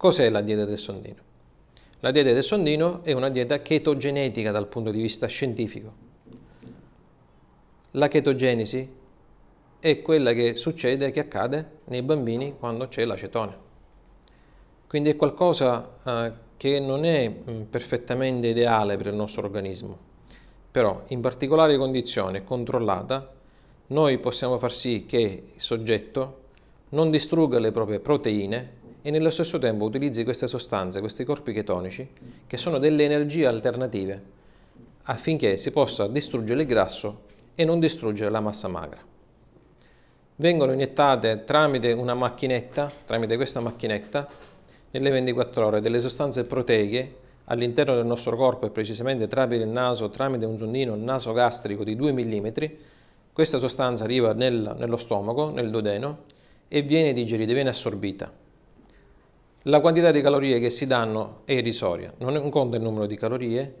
Cos'è la dieta del sondino? La dieta del sondino è una dieta chetogenetica dal punto di vista scientifico. La chetogenesi è quella che succede, che accade nei bambini quando c'è l'acetone. Quindi è qualcosa eh, che non è mh, mm, perfettamente ideale per il nostro organismo, però in particolare condizione controllata noi possiamo far sì che il soggetto non distrugga le proprie proteine e nello stesso tempo utilizzi queste sostanze, questi corpi chetonici, che sono delle energie alternative, affinché si possa distruggere il grasso e non distruggere la massa magra. Vengono iniettate tramite una macchinetta, tramite questa macchinetta, nelle 24 ore delle sostanze proteiche all'interno del nostro corpo e precisamente tramite il naso, tramite un naso gastrico di 2 mm, questa sostanza arriva nel, nello stomaco, nel dodeno, e viene digerita, viene assorbita la quantità di calorie che si danno è irrisoria. Non conta il numero di calorie,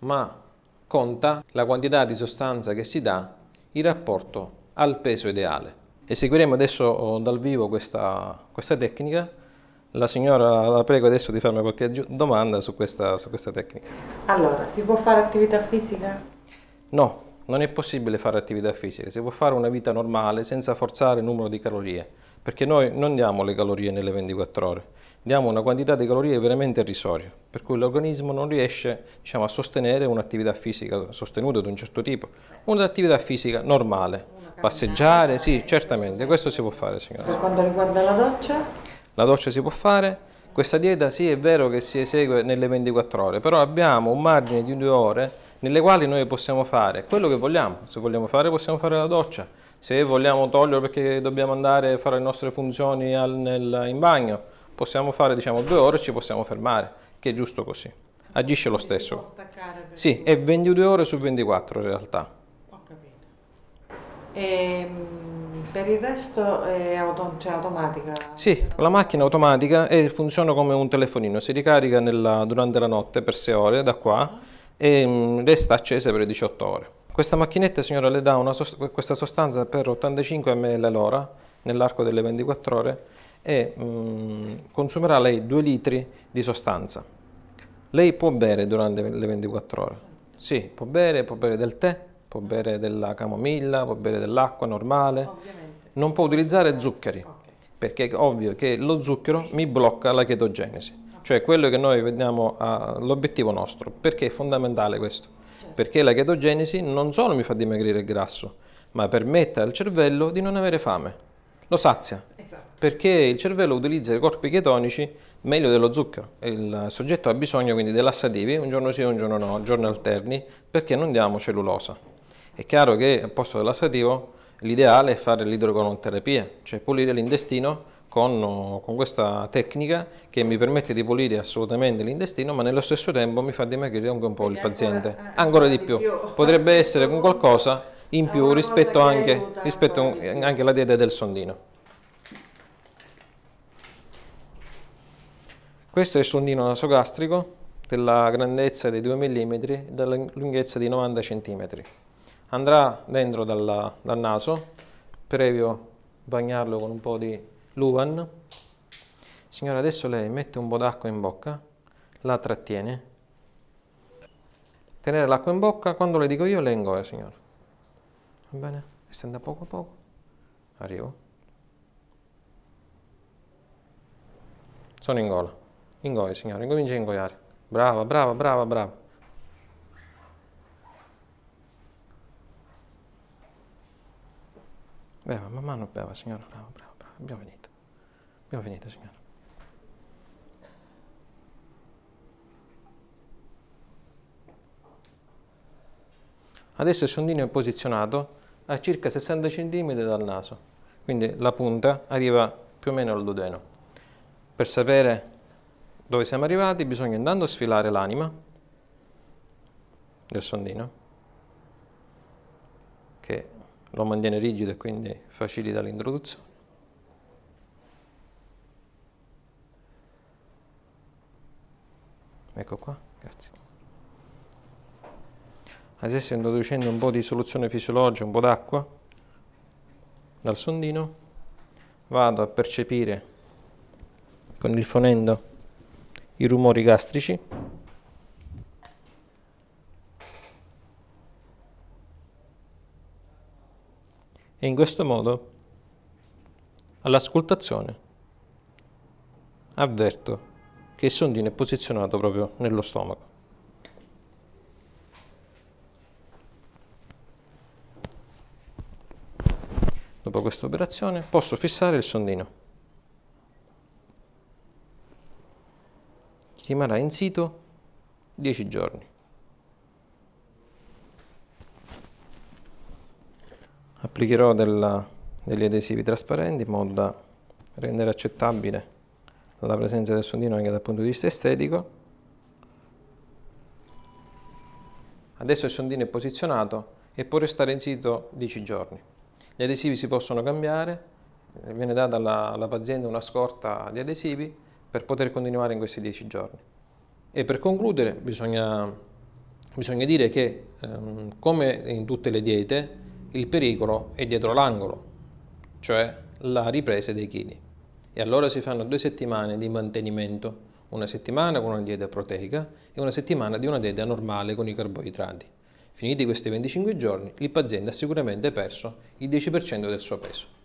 ma conta la quantità di sostanza che si dà in rapporto al peso ideale. Eseguiremo adesso oh, dal vivo questa, questa tecnica. La signora la prego adesso di farmi qualche domanda su questa, su questa tecnica. Allora, si può fare attività fisica? No, non è possibile fare attività fisica, si può fare una vita normale senza forzare il numero di calorie, perché noi non diamo le calorie nelle 24 ore diamo una quantità di calorie veramente irrisoria, per cui l'organismo non riesce diciamo, a sostenere un'attività fisica sostenuta di un certo tipo, un'attività fisica normale, passeggiare, sì, certamente, questo si può fare signora. Per quanto riguarda la doccia? La doccia si può fare, questa dieta sì è vero che si esegue nelle 24 ore, però abbiamo un margine di due ore nelle quali noi possiamo fare quello che vogliamo, se vogliamo fare possiamo fare la doccia, se vogliamo toglierlo perché dobbiamo andare a fare le nostre funzioni al, nel, in bagno, possiamo fare diciamo due ore e ci possiamo fermare, che è giusto così. Agisce lo stesso. Sì, è 22 ore su 24 in realtà. Ho capito. E, ehm, per il resto è auto, cioè automatica? Sì, la macchina è automatica e funziona come un telefonino, si ricarica nella, durante la notte per 6 ore da qua uh -huh. e mm, resta accesa per 18 ore. Questa macchinetta signora le dà sost questa sostanza per 85 ml all'ora nell'arco delle 24 ore e mh, mm, consumerà lei 2 litri di sostanza. Lei può bere durante le 24 ore. Sì, può bere, può bere del tè, può bere della camomilla, può bere dell'acqua normale. Ovviamente. Non può utilizzare zuccheri, okay. perché è ovvio che lo zucchero mi blocca la chetogenesi. Okay. Cioè quello che noi vediamo all'obiettivo ah, nostro, perché è fondamentale questo. Certo. Perché la chetogenesi non solo mi fa dimagrire il grasso, ma permette al cervello di non avere fame lo sazia. Esatto. Perché il cervello utilizza i corpi chetonici meglio dello zucchero. Il soggetto ha bisogno quindi dell'assativi, un giorno sì, un giorno no, giorni alterni, perché non diamo cellulosa. È chiaro che al posto dell'assativo l'ideale è fare l'idrocolonterapia, cioè pulire l'intestino con, con, questa tecnica che mi permette di pulire assolutamente l'intestino, ma nello stesso tempo mi fa dimagrire anche un po' il paziente, ancora, ancora di più. più. Potrebbe essere con qualcosa in più rispetto, anche, rispetto anche alla dieta del sondino. Questo è il sondino nasogastrico della grandezza di 2 mm e della lunghezza di 90 cm. Andrà dentro dalla, dal naso, previo bagnarlo con un po' di luvan. Signora, adesso lei mette un po' d'acqua in bocca, la trattiene. Tenere l'acqua in bocca, quando le dico io, le ingoia, signora. Va bene? E Estenda poco a poco. Arrivo. Sono in gola. Ingoia, signore. Incomincia a ingoiare. Brava, brava, brava, brava. Beva, man mano beva, signora. Brava, brava, brava. Abbiamo finito. Abbiamo finito, signora. Adesso il sondino è posizionato a circa 60 cm dal naso, quindi la punta arriva più o meno al dodeno. Per sapere dove siamo arrivati bisogna a sfilare l'anima del sondino, che lo mantiene rigido e quindi facilita l'introduzione. Ecco qua, grazie adesso sto introducendo un po' di soluzione fisiologica, un po' d'acqua dal sondino, vado a percepire con il fonendo i rumori gastrici. E in questo modo all'ascoltazione avverto che il sondino è posizionato proprio nello stomaco. Dopo questa operazione posso fissare il sondino. Rimarrà in sito 10 giorni. Applicherò della, degli adesivi trasparenti in modo da rendere accettabile la presenza del sondino anche dal punto di vista estetico. Adesso il sondino è posizionato e può restare in sito 10 giorni. Gli adesivi si possono cambiare, eh, viene data alla, paziente una scorta di adesivi per poter continuare in questi 10 giorni. E per concludere bisogna, bisogna dire che ehm, come in tutte le diete il pericolo è dietro l'angolo, cioè la ripresa dei chili. E allora si fanno due settimane di mantenimento, una settimana con una dieta proteica e una settimana di una dieta normale con i carboidrati. Finiti questi 25 giorni, l'IP azienda ha sicuramente perso il 10% del suo peso.